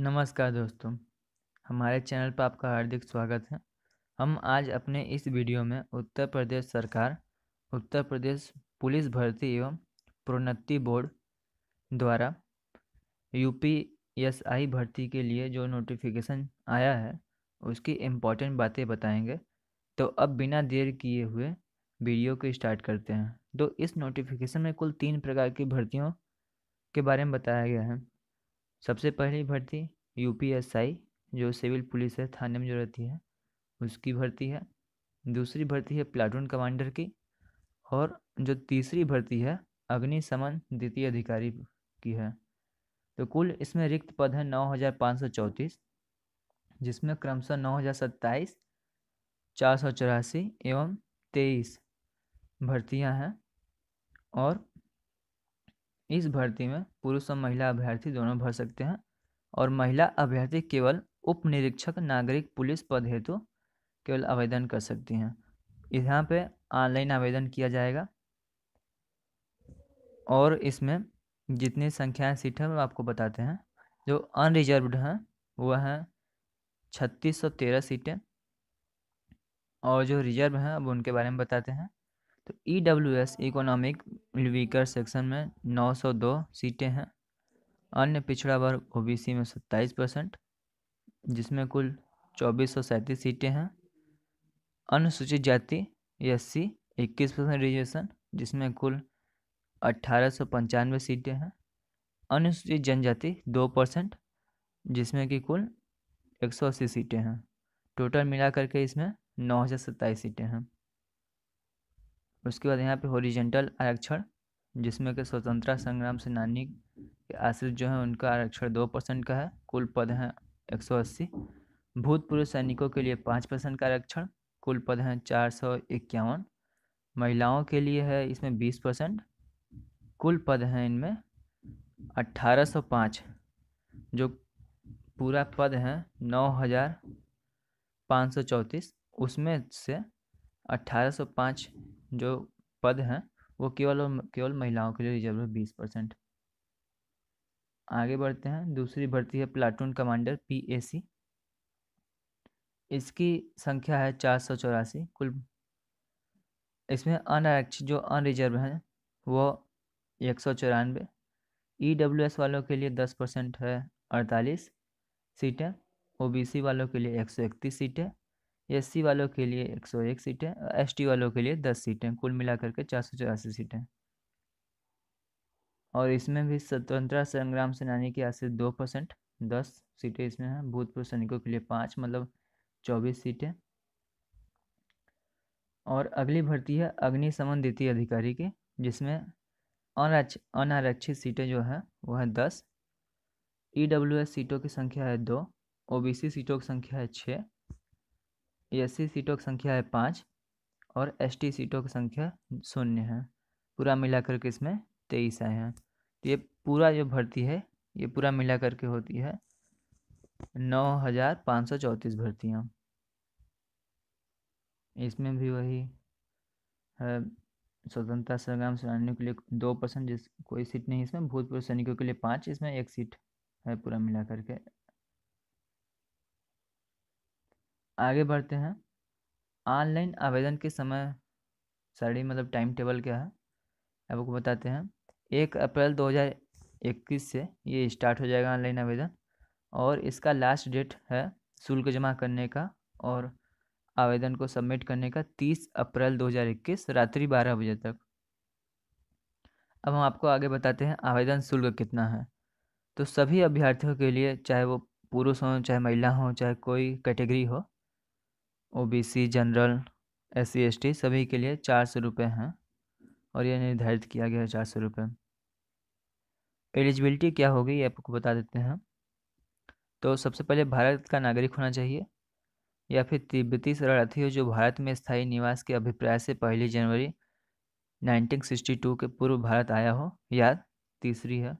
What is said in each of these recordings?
नमस्कार दोस्तों हमारे चैनल पर आपका हार्दिक स्वागत है हम आज अपने इस वीडियो में उत्तर प्रदेश सरकार उत्तर प्रदेश पुलिस भर्ती एवं प्रोन्नति बोर्ड द्वारा यूपीएसआई भर्ती के लिए जो नोटिफिकेशन आया है उसकी इम्पोर्टेंट बातें बताएंगे तो अब बिना देर किए हुए वीडियो को स्टार्ट करते हैं तो इस नोटिफिकेशन में कुल तीन प्रकार की भर्तियों के बारे में बताया गया है सबसे पहली भर्ती यू पी एस आई जो सिविल पुलिस है थाने में जो रहती है उसकी भर्ती है दूसरी भर्ती है प्लाटून कमांडर की और जो तीसरी भर्ती है अग्निशमन द्वितीय अधिकारी की है तो कुल इसमें रिक्त पद है नौ हज़ार पाँच सौ चौंतीस जिसमें क्रमशः नौ हज़ार सत्ताईस चार सौ चौरासी एवं तेईस भर्तियां हैं और इस भर्ती में पुरुष और महिला अभ्यर्थी दोनों भर सकते हैं और महिला अभ्यर्थी केवल उप निरीक्षक नागरिक पुलिस पद हेतु तो केवल आवेदन कर सकती हैं यहाँ पे ऑनलाइन आवेदन किया जाएगा और इसमें जितनी संख्या सीट है वो आपको बताते हैं जो अनरिजर्वड हैं वह हैं छत्तीस सौ तेरह सीटें और जो रिजर्व हैं अब उनके बारे में बताते हैं तो E W S economic weaker section में 902 सीटें हैं अन्य पिछड़ा वर्ग सी में 27 परसेंट जिसमें कुल चौबीस सीटें हैं अनुसूचित जाति एस सी इक्कीस परसेंट रिजर्वेशन जिसमें कुल अट्ठारह सीटें हैं अनुसूचित जनजाति दो परसेंट जिसमें कि कुल एक सौ अस्सी सीटें हैं टोटल मिला करके इसमें नौ हज़ार सत्ताईस सीटें हैं उसके बाद यहाँ पे होरिजेंटल आरक्षण जिसमें कि स्वतंत्रता संग्राम सेनानी के आश्रित जो है उनका आरक्षण दो परसेंट का है कुल पद हैं एक सौ अस्सी भूतपूर्व सैनिकों के लिए पाँच परसेंट का आरक्षण कुल पद हैं चार सौ इक्यावन महिलाओं के लिए है इसमें बीस परसेंट कुल पद हैं इनमें अट्ठारह सौ पाँच जो पूरा पद है नौ हज़ार पाँच सौ चौंतीस उसमें से अट्ठारह सौ पाँच जो पद हैं वो केवल और केवल महिलाओं के लिए रिजर्व है बीस परसेंट आगे बढ़ते हैं दूसरी भर्ती है platoon commander P A C इसकी संख्या है चार सौ चौरासी कुल इसमें अनारक्षित जो अनरिजर्व हैं वो एक सौ चौरानवे ई डब्ल्यू एस वालों के लिए दस परसेंट है अड़तालीस सीटें ओ बी सी वालों के लिए एक सौ इकतीस सीटें एस वालों के लिए एक सौ एक सीटें एस वालों के लिए दस सीटें कुल मिलाकर के चार सौ चौरासी सीटें और इसमें भी स्वतंत्रता संग्राम सेनानी की आश्रित दो परसेंट दस सीटें इसमें हैं भूतपूर्व सैनिकों के लिए पाँच मतलब चौबीस सीटें और अगली भर्ती है अग्निशमन द्वितीय अधिकारी की जिसमें अनारक्ष अनारक्षित सीटें जो हैं वह है दस ई सीटों की संख्या है दो ओबीसी सीटों की संख्या है छः एस सीटों की संख्या है पाँच और एस सीटों की संख्या शून्य है पूरा मिला के इसमें तेईस आए हैं तो ये पूरा जो भर्ती है ये पूरा मिला करके होती है नौ हज़ार पाँच सौ चौंतीस भर्तियाँ इसमें भी वही है स्वतंत्रता संग्राम सेनानियों के लिए दो परसेंट जिस कोई सीट नहीं इसमें भूतपूर्व सैनिकों के लिए पाँच इसमें एक सीट है पूरा मिला करके आगे बढ़ते हैं ऑनलाइन आवेदन के समय सारी मतलब टाइम टेबल क्या है अब आपको बताते हैं एक अप्रैल 2021 से ये स्टार्ट हो जाएगा ऑनलाइन आवेदन और इसका लास्ट डेट है शुल्क जमा करने का और आवेदन को सबमिट करने का 30 अप्रैल 2021 रात्रि 12 बजे तक अब हम आपको आगे बताते हैं आवेदन शुल्क कितना है तो सभी अभ्यर्थियों के लिए चाहे वो पुरुष हों चाहे महिला हों चाहे कोई कैटेगरी हो ओबीसी जनरल एस सी सभी के लिए चार सौ रुपये हैं और यह निर्धारित किया गया है चार सौ रुपये एलिजिबिलिटी क्या होगी ये आपको बता देते हैं तो सबसे पहले भारत का नागरिक होना चाहिए या फिर तिब्बती शरणार्थी हो जो भारत में स्थायी निवास के अभिप्राय से पहली जनवरी 1962 के पूर्व भारत आया हो या तीसरी है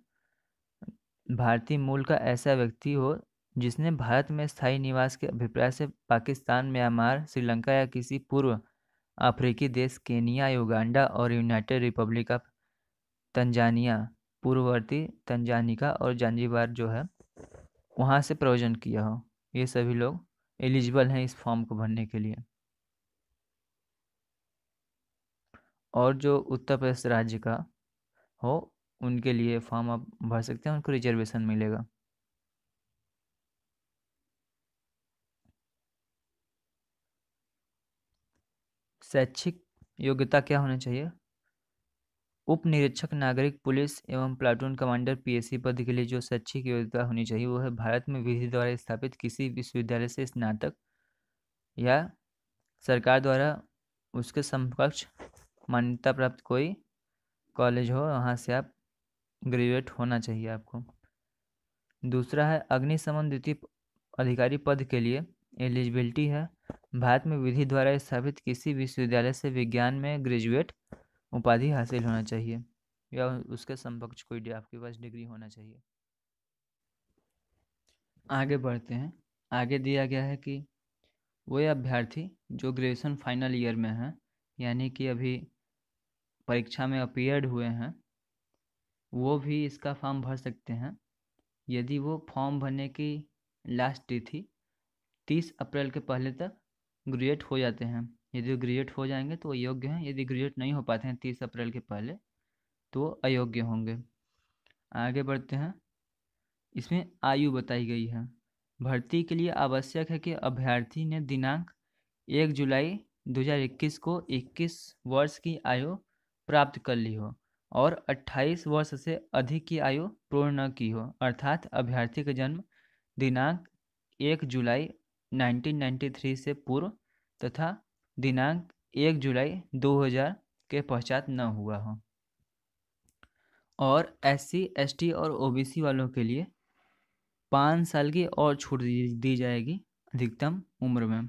भारतीय मूल का ऐसा व्यक्ति हो जिसने भारत में स्थायी निवास के अभिप्राय से पाकिस्तान म्यांमार श्रीलंका या किसी पूर्व अफ्रीकी देश केनिया युगांडा और यूनाइटेड रिपब्लिक ऑफ तंजानिया पूर्ववर्ती तंजानिका और जानजीबार जो है वहाँ से प्रयोजन किया हो ये सभी लोग एलिजिबल हैं इस फॉर्म को भरने के लिए और जो उत्तर प्रदेश राज्य का हो उनके लिए फॉर्म आप भर सकते हैं उनको रिजर्वेशन मिलेगा शैक्षिक योग्यता क्या होना चाहिए उप निरीक्षक नागरिक पुलिस एवं प्लाटून कमांडर पीएससी पद के लिए जो शैक्षिक योग्यता होनी चाहिए वो है भारत में विधि द्वारा स्थापित किसी विश्वविद्यालय से स्नातक या सरकार द्वारा उसके समकक्ष मान्यता प्राप्त कोई कॉलेज हो वहाँ से आप ग्रेजुएट होना चाहिए आपको दूसरा है अग्निशमन द्वितीय अधिकारी पद के लिए एलिजिबिलिटी है भारत में विधि द्वारा स्थापित किसी विश्वविद्यालय से विज्ञान में ग्रेजुएट उपाधि हासिल होना चाहिए या उसके समपक्ष कोई आपके पास डिग्री होना चाहिए आगे बढ़ते हैं आगे दिया गया है कि वे अभ्यर्थी जो ग्रेजुएशन फाइनल ईयर में हैं यानी कि अभी परीक्षा में अपीयर्ड हुए हैं वो भी इसका फॉर्म भर सकते हैं यदि वो फॉर्म भरने की लास्ट तिथि तीस अप्रैल के पहले तक ग्रेजुएट हो जाते हैं यदि ग्रेजुएट हो जाएंगे तो अयोग्य हैं यदि ग्रेजुएट नहीं हो पाते हैं तीस अप्रैल के पहले तो अयोग्य होंगे आगे बढ़ते हैं इसमें आयु बताई गई है भर्ती के लिए आवश्यक है कि अभ्यर्थी ने दिनांक एक जुलाई 2021 को 21 वर्ष की आयु प्राप्त कर ली हो और 28 वर्ष से अधिक की आयु पूर्ण न की हो अर्थात अभ्यर्थी का जन्म दिनांक एक जुलाई 1993 से पूर्व तथा दिनांक 1 जुलाई 2000 के पश्चात न हुआ हो और एस सी एस टी और ओ बी सी वालों के लिए पाँच साल की और छूट दी जाएगी अधिकतम उम्र में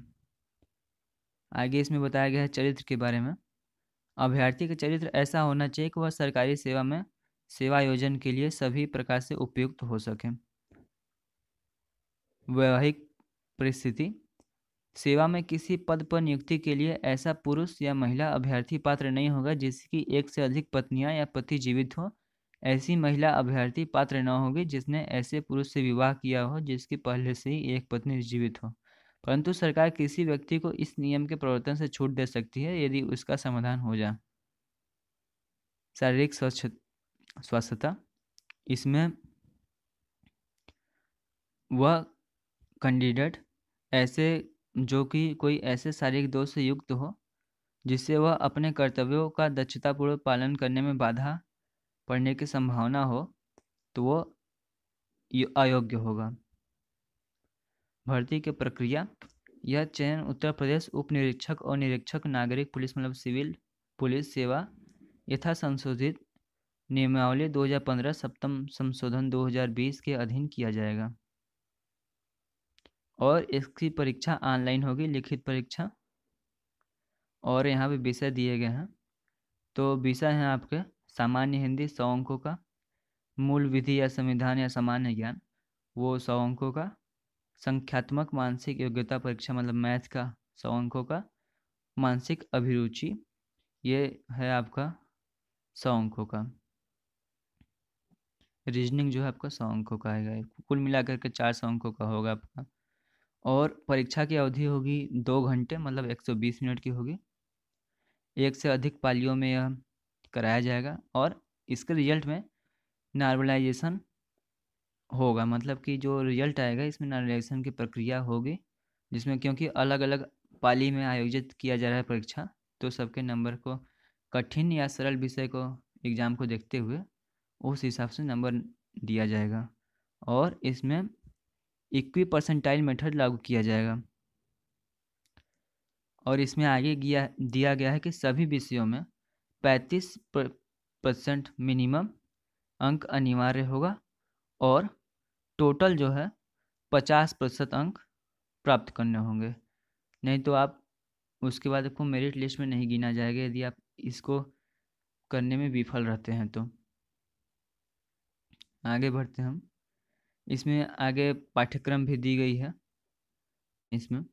आगे इसमें बताया गया है चरित्र के बारे में अभ्यर्थी का चरित्र ऐसा होना चाहिए कि वह सरकारी सेवा में सेवा योजन के लिए सभी प्रकार से उपयुक्त हो सके वैवाहिक परिस्थिति सेवा में किसी पद पर नियुक्ति के लिए ऐसा पुरुष या महिला अभ्यर्थी पात्र नहीं होगा जिसकी एक से अधिक पत्नियां या पति जीवित हो ऐसी महिला अभ्यर्थी पात्र न होगी जिसने ऐसे पुरुष से विवाह किया हो जिसकी पहले से ही एक पत्नी जीवित हो परंतु सरकार किसी व्यक्ति को इस नियम के प्रवर्तन से छूट दे सकती है यदि उसका समाधान हो जाए शारीरिक स्वच्छ स्वस्थता इसमें वह कैंडिडेट ऐसे जो कि कोई ऐसे शारीरिक दोष से युक्त हो जिससे वह अपने कर्तव्यों का दक्षतापूर्वक पालन करने में बाधा पड़ने की संभावना हो तो वह अयोग्य होगा भर्ती की प्रक्रिया यह चयन उत्तर प्रदेश उप निरीक्षक और निरीक्षक नागरिक पुलिस मतलब सिविल पुलिस सेवा यथा संशोधित नियमावली 2015 सप्तम संशोधन 2020 के अधीन किया जाएगा और इसकी परीक्षा ऑनलाइन होगी लिखित परीक्षा और यहाँ पे विषय दिए गए हैं तो विषय हैं आपके सामान्य हिंदी सौ अंकों का मूल विधि या संविधान या सामान्य ज्ञान वो सौ अंकों का संख्यात्मक मानसिक योग्यता परीक्षा मतलब मैथ का सौ अंकों का मानसिक अभिरुचि ये है आपका सौ अंकों का रीजनिंग जो है आपका सौ अंकों का आएगा कुल मिलाकर के चार सौ अंकों का होगा आपका और परीक्षा की अवधि होगी दो घंटे मतलब 120 मिनट की होगी एक से अधिक पालियों में यह कराया जाएगा और इसके रिजल्ट में नॉर्मलाइजेशन होगा मतलब कि जो रिजल्ट आएगा इसमें नॉर्मलाइजेशन की प्रक्रिया होगी जिसमें क्योंकि अलग अलग पाली में आयोजित किया जा रहा है परीक्षा तो सबके नंबर को कठिन या सरल विषय को एग्ज़ाम को देखते हुए उस हिसाब से नंबर दिया जाएगा और इसमें इक्वी परसेंटाइल मेथड लागू किया जाएगा और इसमें आगे गया दिया गया है कि सभी विषयों में पैंतीस परसेंट मिनिमम अंक अनिवार्य होगा और टोटल जो है पचास प्रतिशत अंक प्राप्त करने होंगे नहीं तो आप उसके बाद आपको मेरिट लिस्ट में नहीं गिना जाएगा यदि आप इसको करने में विफल रहते हैं तो आगे बढ़ते हम इसमें आगे पाठ्यक्रम भी दी गई है इसमें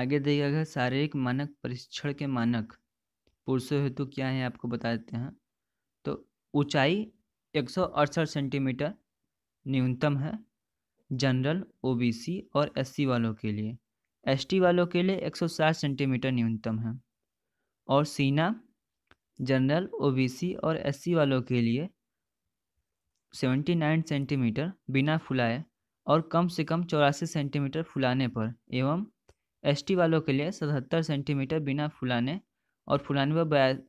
आगे दिया गया शारीरिक मानक परीक्षण के मानक पुरुषों हेतु क्या है आपको बता देते हैं तो ऊंचाई एक सेंटीमीटर न्यूनतम है जनरल ओबीसी और एससी वालों के लिए एसटी वालों के लिए 160 सेंटीमीटर न्यूनतम है और सीना जनरल ओबीसी और एससी वालों के लिए 79 सेंटीमीटर बिना फुलाए और कम से कम चौरासी सेंटीमीटर फुलाने पर एवं एसटी वालों के लिए सतहत्तर सेंटीमीटर बिना फुलाने और फुलाने पर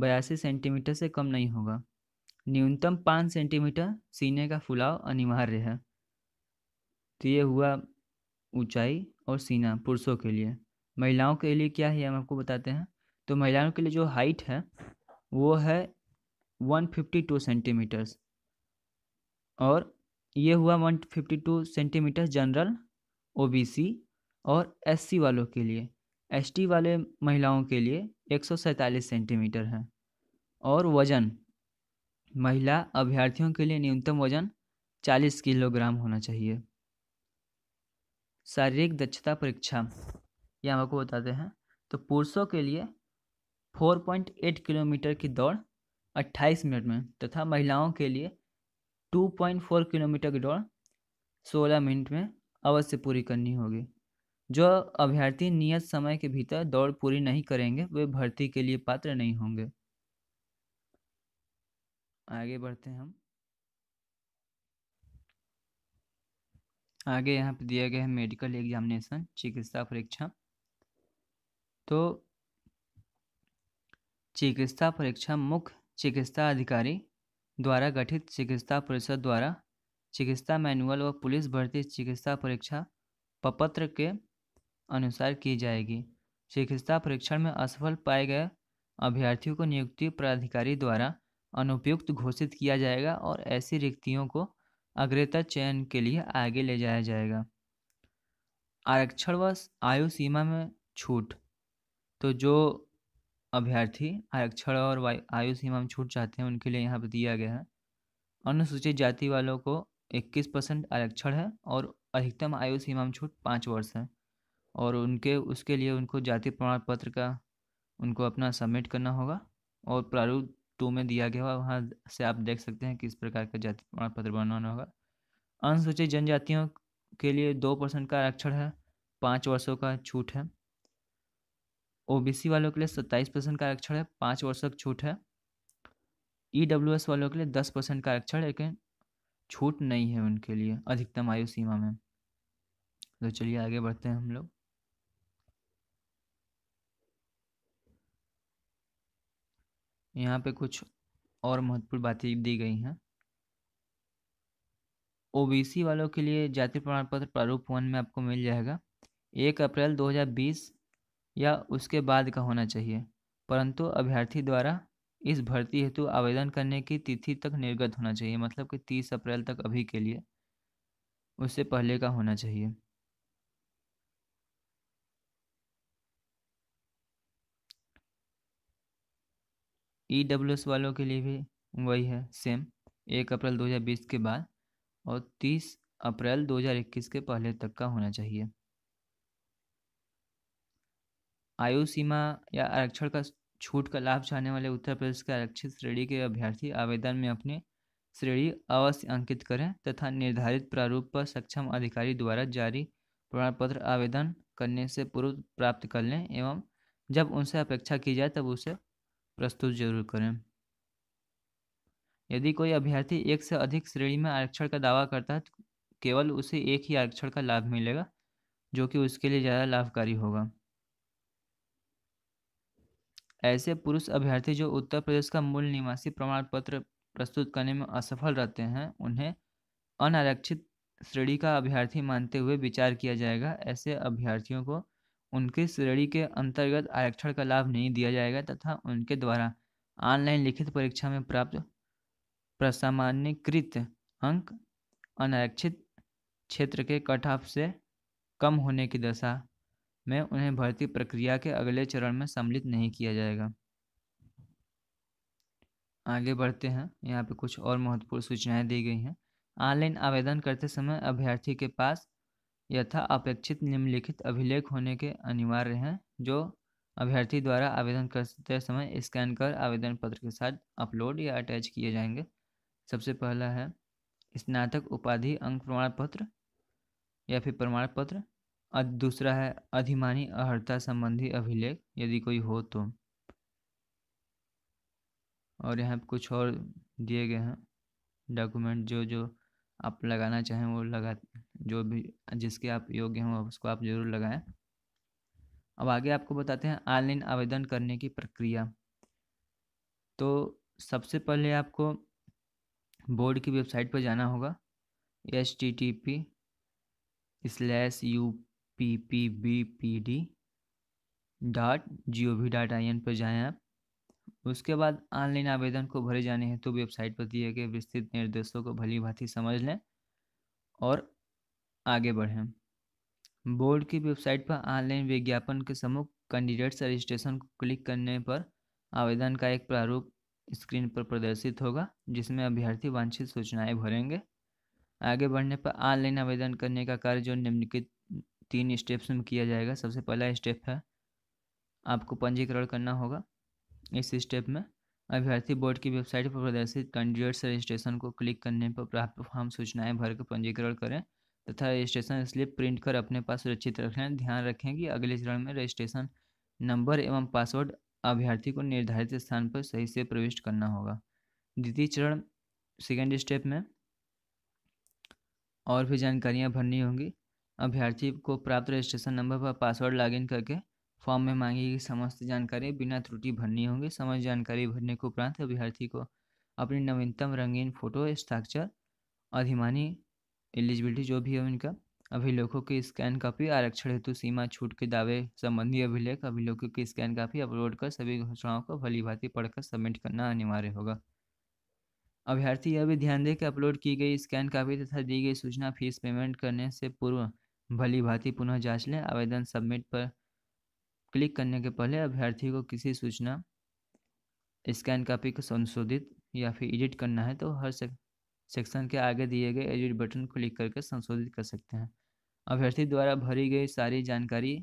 बयासी सेंटीमीटर से कम नहीं होगा न्यूनतम पाँच सेंटीमीटर सीने का फुलाव अनिवार्य है तो ये हुआ ऊंचाई और सीना पुरुषों के लिए महिलाओं के लिए क्या है हम आपको बताते हैं तो महिलाओं के लिए जो हाइट है वो है वन फिफ्टी टू सेंटीमीटर्स और ये हुआ 152 सेंटीमीटर जनरल ओबीसी और एससी वालों के लिए एसटी वाले महिलाओं के लिए एक सेंटीमीटर है और वज़न महिला अभ्यर्थियों के लिए न्यूनतम वज़न 40 किलोग्राम होना चाहिए शारीरिक दक्षता परीक्षा ये हम आपको बताते हैं तो पुरुषों के लिए 4.8 किलोमीटर की दौड़ 28 मिनट में तथा महिलाओं के लिए टू पॉइंट फोर किलोमीटर की दौड़ सोलह मिनट में अवश्य पूरी करनी होगी जो अभ्यर्थी नियत समय के भीतर दौड़ पूरी नहीं करेंगे वे भर्ती के लिए पात्र नहीं होंगे आगे बढ़ते हैं हम आगे यहाँ पर दिया गया है मेडिकल एग्जामिनेशन चिकित्सा परीक्षा तो चिकित्सा परीक्षा मुख्य चिकित्सा अधिकारी द्वारा गठित चिकित्सा परिषद द्वारा चिकित्सा मैनुअल व पुलिस भर्ती चिकित्सा परीक्षा पपत्र के अनुसार की जाएगी चिकित्सा परीक्षण में असफल पाए गए अभ्यर्थियों को नियुक्ति प्राधिकारी द्वारा अनुपयुक्त घोषित किया जाएगा और ऐसी रिक्तियों को अग्रता चयन के लिए आगे ले जाया जाएगा आरक्षण व आयु सीमा में छूट तो जो अभ्यर्थी आरक्षण और आयु सीमा में छूट चाहते हैं उनके लिए यहाँ पर दिया गया है अनुसूचित जाति वालों को 21 परसेंट आरक्षण है और अधिकतम आयु सीमा में छूट पाँच वर्ष है और उनके उसके लिए उनको जाति प्रमाण पत्र का उनको अपना सबमिट करना होगा और प्रारूप टू में दिया गया होगा वहाँ से आप देख सकते हैं किस प्रकार का जाति प्रमाण पत्र बनवाना होगा अनुसूचित जनजातियों के लिए दो परसेंट का आरक्षण है पाँच वर्षों का छूट है ओबीसी वालों के लिए सत्ताईस परसेंट का आरक्षण है पाँच वर्ष तक छूट है ईडब्ल्यूएस e वालों के लिए दस परसेंट का आरक्षण लेकिन छूट नहीं है उनके लिए अधिकतम आयु सीमा में तो चलिए आगे बढ़ते हैं हम लोग यहाँ पे कुछ और महत्वपूर्ण बातें दी गई हैं ओबीसी वालों के लिए जाति प्रमाण पत्र प्रारूप वन में आपको मिल जाएगा एक अप्रैल 2020 या उसके बाद का होना चाहिए परंतु अभ्यर्थी द्वारा इस भर्ती हेतु आवेदन करने की तिथि तक निर्गत होना चाहिए मतलब कि तीस अप्रैल तक अभी के लिए उससे पहले का होना चाहिए ई डब्ल्यू एस वालों के लिए भी वही है सेम एक अप्रैल 2020 के बाद और 30 अप्रैल 2021 के पहले तक का होना चाहिए आयु सीमा या आरक्षण का छूट का लाभ चाहने वाले उत्तर प्रदेश के आरक्षित श्रेणी के अभ्यर्थी आवेदन में अपने श्रेणी अवश्य अंकित करें तथा निर्धारित प्रारूप पर सक्षम अधिकारी द्वारा जारी प्रमाण पत्र आवेदन करने से पूर्व प्राप्त कर लें एवं जब उनसे अपेक्षा की जाए तब उसे प्रस्तुत जरूर करें यदि कोई अभ्यर्थी एक से अधिक श्रेणी में आरक्षण का दावा करता है तो केवल उसे एक ही आरक्षण का लाभ मिलेगा जो कि उसके लिए ज़्यादा लाभकारी होगा ऐसे पुरुष अभ्यर्थी जो उत्तर प्रदेश का मूल निवासी प्रमाण पत्र प्रस्तुत करने में असफल रहते हैं उन्हें अनारक्षित श्रेणी का अभ्यर्थी मानते हुए विचार किया जाएगा ऐसे अभ्यर्थियों को उनके श्रेणी के अंतर्गत आरक्षण का लाभ नहीं दिया जाएगा तथा उनके द्वारा ऑनलाइन लिखित परीक्षा में प्राप्त प्रसामान्यकृत अंक अनारक्षित क्षेत्र के कटाफ से कम होने की दशा में उन्हें भर्ती प्रक्रिया के अगले चरण में सम्मिलित नहीं किया जाएगा आगे बढ़ते हैं यहाँ पे कुछ और महत्वपूर्ण सूचनाएं दी गई हैं ऑनलाइन आवेदन करते समय अभ्यर्थी के पास यथा अपेक्षित निम्नलिखित अभिलेख होने के अनिवार्य हैं जो अभ्यर्थी द्वारा आवेदन करते समय स्कैन कर आवेदन पत्र के साथ अपलोड या अटैच किए जाएंगे सबसे पहला है स्नातक उपाधि अंक प्रमाण पत्र या फिर प्रमाण पत्र दूसरा है अधिमानी अहर्ता संबंधी अभिलेख यदि कोई हो तो और यहाँ कुछ और दिए गए हैं डॉक्यूमेंट जो जो आप लगाना चाहें वो लगा जो भी जिसके आप योग्य हों उसको आप जरूर लगाएं अब आगे आपको बताते हैं ऑनलाइन आवेदन करने की प्रक्रिया तो सबसे पहले आपको बोर्ड की वेबसाइट पर जाना होगा H T T P slash U P P B P D dot G O V dot I N पर जाएँ आप उसके बाद ऑनलाइन आवेदन को भरे जाने हैं तो वेबसाइट पर दिए गए विस्तृत निर्देशों को भली भांति समझ लें और आगे बढ़ें बोर्ड की वेबसाइट पर ऑनलाइन विज्ञापन के समूह कैंडिडेट्स रजिस्ट्रेशन को क्लिक करने पर आवेदन का एक प्रारूप स्क्रीन पर प्रदर्शित होगा जिसमें अभ्यर्थी वांछित सूचनाएं भरेंगे आगे बढ़ने पर ऑनलाइन आवेदन करने का कार्य जो निम्नलिखित तीन स्टेप्स में किया जाएगा सबसे पहला स्टेप है आपको पंजीकरण करना होगा इस स्टेप में अभ्यर्थी बोर्ड की वेबसाइट पर प्रदर्शित कैंडिडेट्स रजिस्ट्रेशन को क्लिक करने पर प्राप्त फॉर्म सूचनाएं कर पंजीकरण करें तथा रजिस्ट्रेशन स्लिप प्रिंट कर अपने पास सुरक्षित रखें ध्यान रखें कि अगले चरण में रजिस्ट्रेशन नंबर एवं पासवर्ड अभ्यर्थी को निर्धारित स्थान पर सही से प्रविष्ट करना होगा द्वितीय चरण सेकेंड स्टेप में और भी जानकारियाँ भरनी होंगी अभ्यर्थी को प्राप्त रजिस्ट्रेशन नंबर पर पासवर्ड लॉगिन करके फॉर्म में मांगी गई समस्त जानकारी बिना त्रुटि भरनी होगी समस्त जानकारी भरने के उपरांत अभ्यर्थी को अपनी नवीनतम रंगीन फोटो हस्ताक्षर अधिमानी एलिजिबिलिटी जो भी है उनका अभिलेखों की स्कैन कॉपी आरक्षण हेतु सीमा छूट के दावे संबंधी अभिलेख अभिलेखों की स्कैन कॉपी अपलोड कर सभी घोषणाओं को भली भांति पढ़कर सबमिट करना अनिवार्य होगा अभ्यर्थी यह भी ध्यान दें कि अपलोड की गई स्कैन कॉपी तथा दी गई सूचना फीस पेमेंट करने से पूर्व भली भांति पुनः जांच लें आवेदन सबमिट पर क्लिक करने के पहले अभ्यर्थी को किसी सूचना स्कैन कॉपी को संशोधित या फिर एडिट करना है तो हर सेक्शन के आगे दिए गए एडिट बटन को क्लिक करके संशोधित कर सकते हैं अभ्यर्थी द्वारा भरी गई सारी जानकारी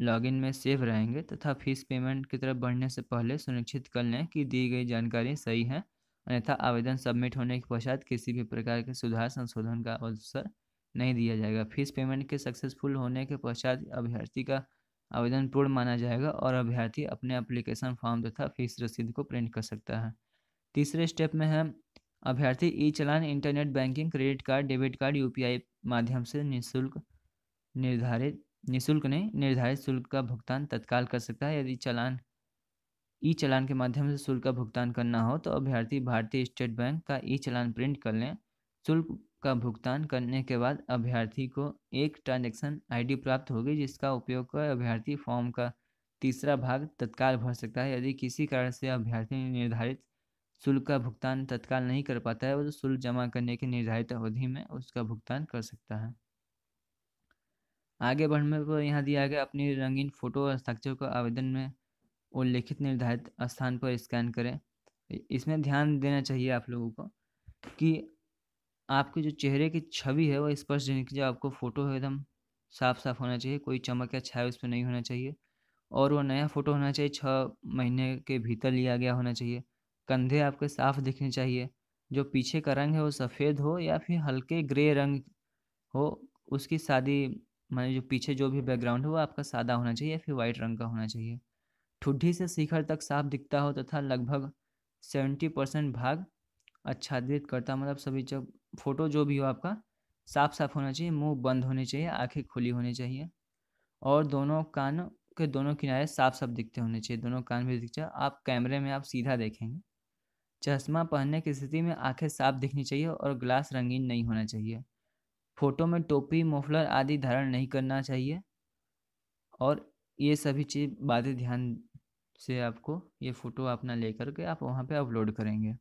लॉगिन में सेव रहेंगे तथा फीस पेमेंट की तरफ बढ़ने से पहले सुनिश्चित कर लें कि दी गई जानकारी सही है अन्यथा आवेदन सबमिट होने के पश्चात किसी भी प्रकार के सुधार संशोधन का अवसर नहीं दिया जाएगा फीस पेमेंट के सक्सेसफुल होने के पश्चात अभ्यर्थी का आवेदन पूर्ण माना जाएगा और अभ्यर्थी अपने अप्लीकेशन फॉर्म तथा फीस रसीद को प्रिंट कर सकता है तीसरे स्टेप में है अभ्यर्थी E challan internet banking credit card debit card U माध्यम से निःशुल्क निर्धारित निःशुल्क नहीं निर्धारित शुल्क का भुगतान तत्काल कर सकता है यदि चलान ई चलान के माध्यम से शुल्क का भुगतान करना हो तो अभ्यर्थी भारतीय स्टेट बैंक का ई चलान प्रिंट कर लें शुल्क का भुगतान करने के बाद अभ्यर्थी को एक ट्रांजैक्शन आईडी प्राप्त होगी जिसका उपयोग कर अभ्यर्थी फॉर्म का तीसरा भाग तत्काल भर सकता है यदि किसी कारण से अभ्यर्थी निर्धारित शुल्क का भुगतान तत्काल नहीं कर पाता है वो तो शुल्क जमा करने के निर्धारित अवधि में उसका भुगतान कर सकता है आगे बढ़ने पर यहाँ दिया गया अपनी रंगीन फोटो हस्ताक्षर को आवेदन में उल्लिखित निर्धारित स्थान पर स्कैन करें इसमें ध्यान देना चाहिए आप लोगों को कि आपके जो चेहरे की छवि है वह स्पष्ट देने के लिए आपको फ़ोटो एकदम साफ साफ होना चाहिए कोई चमक या छाया उस पर नहीं होना चाहिए और वो नया फ़ोटो होना चाहिए छः महीने के भीतर लिया गया होना चाहिए कंधे आपके साफ दिखने चाहिए जो पीछे का रंग है वो सफ़ेद हो या फिर हल्के ग्रे रंग हो उसकी शादी माने जो पीछे जो भी बैकग्राउंड है वो आपका सादा होना चाहिए या फिर वाइट रंग का होना चाहिए ठुड्ढी से शिखर तक साफ दिखता हो तथा लगभग सेवेंटी परसेंट भाग आच्छादित करता मतलब सभी जब फ़ोटो जो भी हो आपका साफ साफ होना चाहिए मुंह बंद होने चाहिए आंखें खुली होनी चाहिए और दोनों कान के दोनों किनारे साफ साफ दिखते होने चाहिए दोनों कान भी दिखते आप कैमरे में आप सीधा देखेंगे चश्मा पहनने की स्थिति में आंखें साफ दिखनी चाहिए और ग्लास रंगीन नहीं होना चाहिए फ़ोटो में टोपी मोफलर आदि धारण नहीं करना चाहिए और ये सभी चीज़ बातें ध्यान से आपको ये फ़ोटो अपना लेकर के आप वहाँ पे अपलोड करेंगे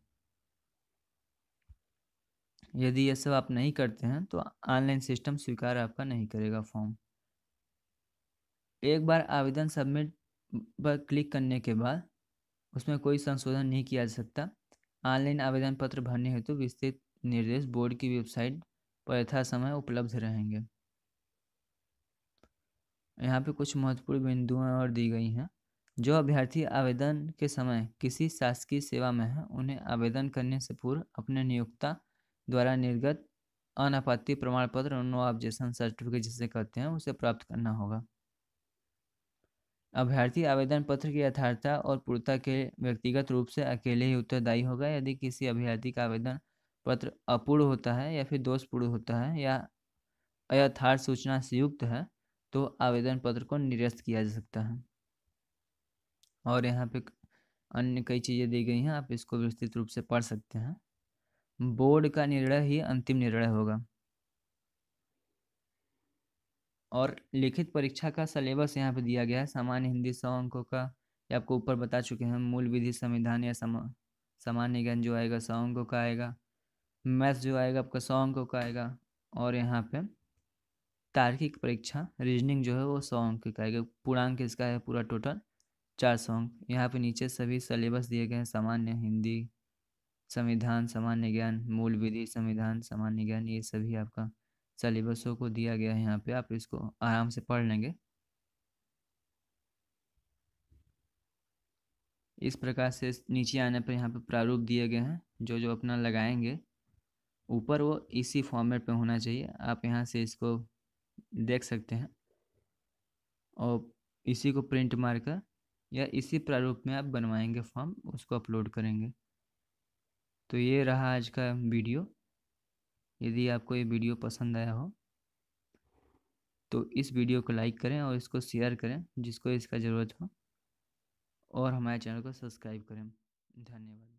यदि यह सब आप नहीं करते हैं तो ऑनलाइन सिस्टम स्वीकार आपका नहीं करेगा फॉर्म एक बार आवेदन सबमिट पर क्लिक करने के बाद उसमें कोई संशोधन नहीं किया जा सकता ऑनलाइन आवेदन पत्र भरने हेतु तो विस्तृत निर्देश बोर्ड की वेबसाइट पर यथा समय उपलब्ध रहेंगे यहाँ पे कुछ महत्वपूर्ण बिंदुएं और दी गई हैं जो अभ्यर्थी आवेदन के समय किसी शासकीय सेवा में है उन्हें आवेदन करने से पूर्व अपने नियोक्ता द्वारा निर्गत अनापत्ति प्रमाण पत्र नो ऑब्जेक्शन सर्टिफिकेट जिसे कहते हैं उसे प्राप्त करना होगा अभ्यर्थी आवेदन पत्र की यथार्थता और पूर्णता के व्यक्तिगत रूप से अकेले ही उत्तरदायी होगा यदि किसी अभ्यर्थी का आवेदन पत्र अपूर्ण होता है या फिर दोषपूर्ण होता है या अयथार्थ सूचना से युक्त है तो आवेदन पत्र को निरस्त किया जा सकता है और यहाँ पे अन्य कई चीज़ें दी गई हैं आप इसको विस्तृत रूप से पढ़ सकते हैं बोर्ड का निर्णय ही अंतिम निर्णय होगा और लिखित परीक्षा का सिलेबस यहाँ पे दिया गया है सामान्य हिंदी सौ अंकों का ये आपको ऊपर बता चुके हैं मूल विधि संविधान या समा सामान्य ज्ञान जो आएगा सौ अंकों का आएगा मैथ जो आएगा आपका सौ अंकों का आएगा और यहाँ पे तार्किक परीक्षा रीजनिंग जो है वो सौ अंक का आएगा पूर्णांक इसका है पूरा टोटल चार सौ अंक यहाँ पे नीचे सभी सिलेबस दिए गए हैं सामान्य हिंदी संविधान सामान्य ज्ञान मूल विधि संविधान सामान्य ज्ञान ये सभी आपका सिलेबसों को दिया गया है यहाँ पे आप इसको आराम से पढ़ लेंगे इस प्रकार से नीचे आने पर यहाँ पे प्रारूप दिए गए हैं जो जो अपना लगाएंगे ऊपर वो इसी फॉर्मेट पे होना चाहिए आप यहाँ से इसको देख सकते हैं और इसी को प्रिंट मारकर या इसी प्रारूप में आप बनवाएंगे फॉर्म उसको अपलोड करेंगे तो ये रहा आज का वीडियो यदि आपको ये वीडियो पसंद आया हो तो इस वीडियो को लाइक करें और इसको शेयर करें जिसको इसका ज़रूरत हो और हमारे चैनल को सब्सक्राइब करें धन्यवाद